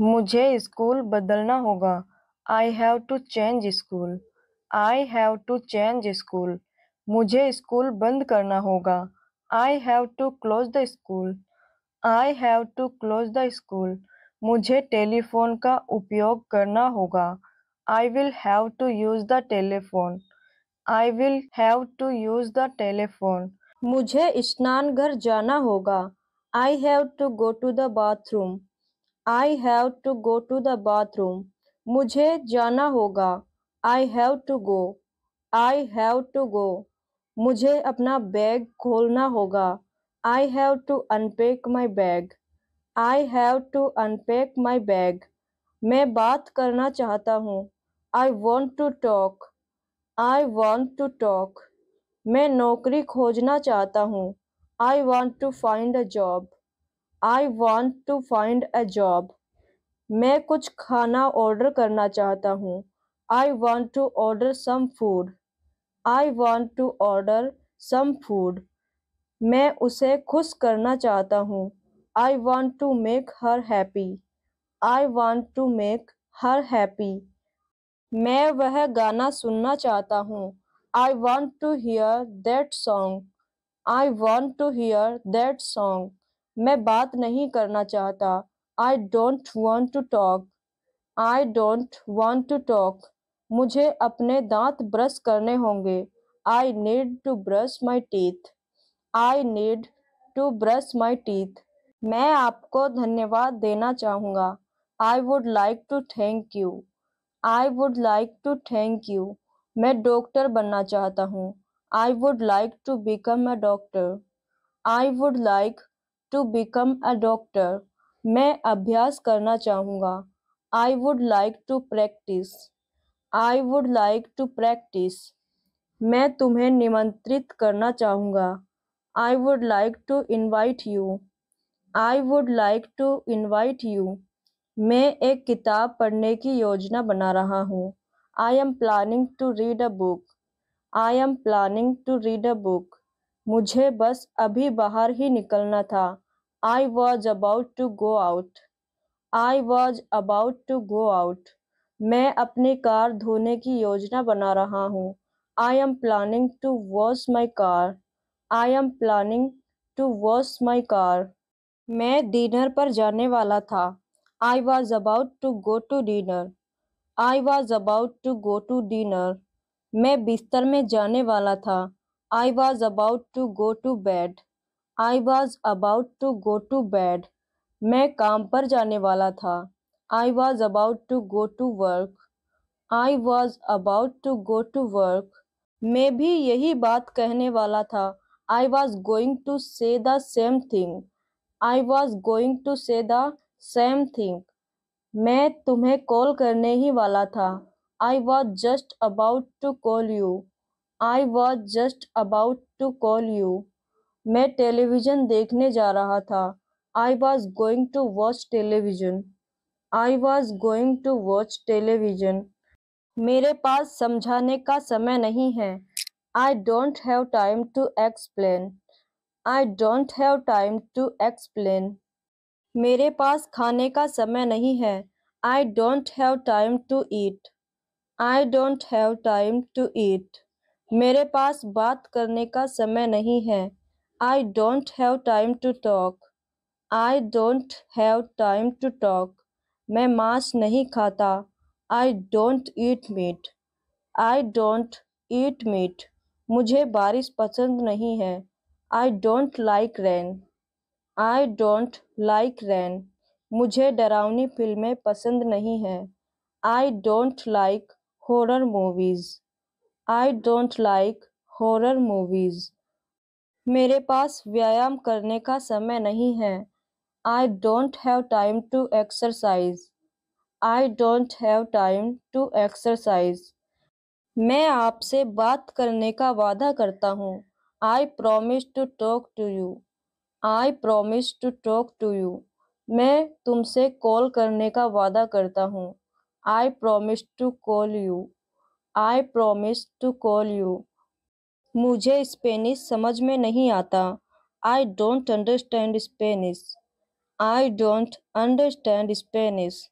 मुझे स्कूल बदलना होगा I have to change school I have to change school मुझे स्कूल बंद करना होगा I have to close the school I have to close the school मुझे टेलीफोन का उपयोग करना होगा I will have to use the telephone I will have to use the telephone मुझे स्नान घर जाना होगा I have to go to the bathroom I have to go to the bathroom मुझे जाना होगा I have to go I have to go मुझे अपना बैग खोलना होगा I have to unpack my bag I have to unpack my bag मैं बात करना चाहता हूँ I want to talk I want to talk मैं नौकरी खोजना चाहता हूँ I want to find a job I want to find a job मैं कुछ खाना ऑर्डर करना चाहता हूँ I want to order some food I want to order some food मैं उसे खुश करना चाहता हूँ I want to make her happy I want to make her happy मैं वह गाना सुनना चाहता हूँ I want to hear that song I want to hear that song मैं बात नहीं करना चाहता I don't want to talk I don't want to talk मुझे अपने दांत ब्रश करने होंगे I need to brush my teeth I need to brush my teeth मैं आपको धन्यवाद देना चाहूँगा I would like to thank you I would like to thank you मैं डॉक्टर बनना चाहता हूँ I would like to become a doctor I would like to become a doctor मैं अभ्यास करना चाहूँगा I would like to practise I would like to practise मैं तुम्हें निमंत्रित करना चाहूँगा I would like to invite you I would like to invite you मैं एक किताब पढ़ने की योजना बना रहा हूँ I am planning to read a book I am planning to read a book मुझे बस अभी बाहर ही निकलना था I was about to go out I was about to go out मैं अपनी कार धोने की योजना बना रहा हूँ I am planning to wash my car I am planning to wash my car मैं डिनर पर जाने वाला था I was about to go to dinner I was about to go to dinner मैं बिस्तर में जाने वाला था I was about to go to bed I was about to go to bed मैं काम पर जाने वाला था I was about to go to work I was about to go to work मैं भी यही बात कहने वाला था I was going to say the same thing I was going to say the same thing मैं तुम्हें कॉल करने ही वाला था I was just about to call you I was just about to call you मैं television देखने जा रहा था I was going to watch television I was going to watch television मेरे पास समझाने का समय नहीं है I don't have time to explain I don't have time to explain मेरे पास खाने का समय नहीं है I don't have time to eat I don't have time to eat मेरे पास बात करने का समय नहीं है I don't have time to talk. I don't have time to talk. मैं मांस नहीं खाता I don't eat meat. I don't eat meat. मुझे बारिश पसंद नहीं है I don't like rain. I don't like rain. मुझे डरावनी फिल्में पसंद नहीं है I don't like horror movies. I don't like horror movies. मेरे पास व्यायाम करने का समय नहीं है I don't have time to exercise I don't have time to exercise मैं आपसे बात करने का वादा करता हूँ I promise to talk to you I promise to talk to you मैं तुमसे कॉल करने का वादा करता हूँ I promise to call you I promise to call you मुझे स्पेनिश समझ में नहीं आता I don't understand Spanish I don't understand Spanish